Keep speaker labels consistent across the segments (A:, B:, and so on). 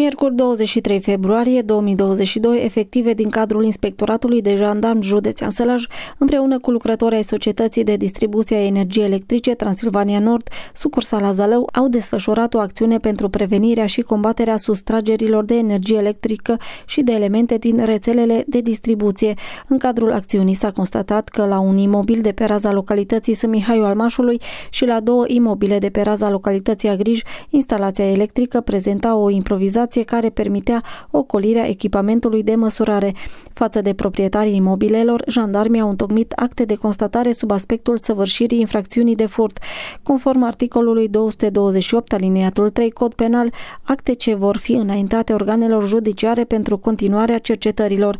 A: Miercuri 23 februarie 2022, efective din cadrul Inspectoratului de Jandarm Județean Sălaj, împreună cu lucrători ai Societății de Distribuție a Energiei Electrice Transilvania Nord, sucursala Zalău, au desfășurat o acțiune pentru prevenirea și combaterea sustragerilor de energie electrică și de elemente din rețelele de distribuție. În cadrul acțiunii s-a constatat că la un imobil de pe raza localității Sâmihaiu al Mașului și la două imobile de pe raza localității Agrij, instalația electrică prezenta o improvizare licitație care permitea ocolirea echipamentului de măsurare. Față de proprietarii imobilelor, jandarmii au întocmit acte de constatare sub aspectul săvârșirii infracțiunii de furt. Conform articolului 228 aliniatul 3 Cod Penal, acte ce vor fi înaintate organelor judiciare pentru continuarea cercetărilor.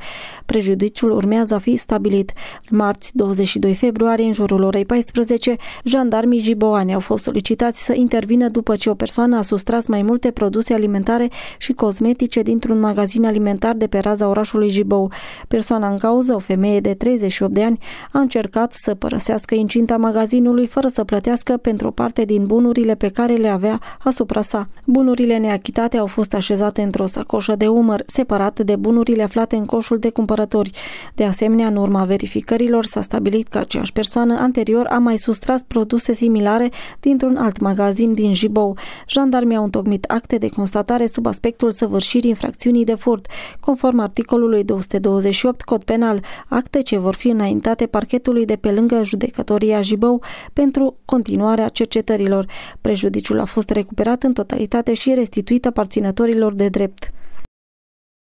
A: Prejudiciul urmează a fi stabilit. Marți 22 februarie, în jurul orei 14, jandarmii jiboane au fost solicitați să intervină după ce o persoană a sustras mai multe produse alimentare și cosmetice dintr-un magazin alimentar de pe raza orașului Jibou. Persoana în cauză, o femeie de 38 de ani, a încercat să părăsească incinta magazinului fără să plătească pentru o parte din bunurile pe care le avea asupra sa. Bunurile neachitate au fost așezate într-o sacoșă de umăr, separat de bunurile aflate în coșul de cumpărători. De asemenea, în urma verificărilor s-a stabilit că aceeași persoană anterior a mai sustras produse similare dintr-un alt magazin din Jibou. Jandarmii au întocmit acte de constatare sub aspect aspectul săvârșirii infracțiunii de furt, conform articolului 228 Cod Penal, acte ce vor fi înaintate parchetului de pe lângă judecătoria Jibău pentru continuarea cercetărilor. Prejudiciul a fost recuperat în totalitate și restituit aparținătorilor de drept.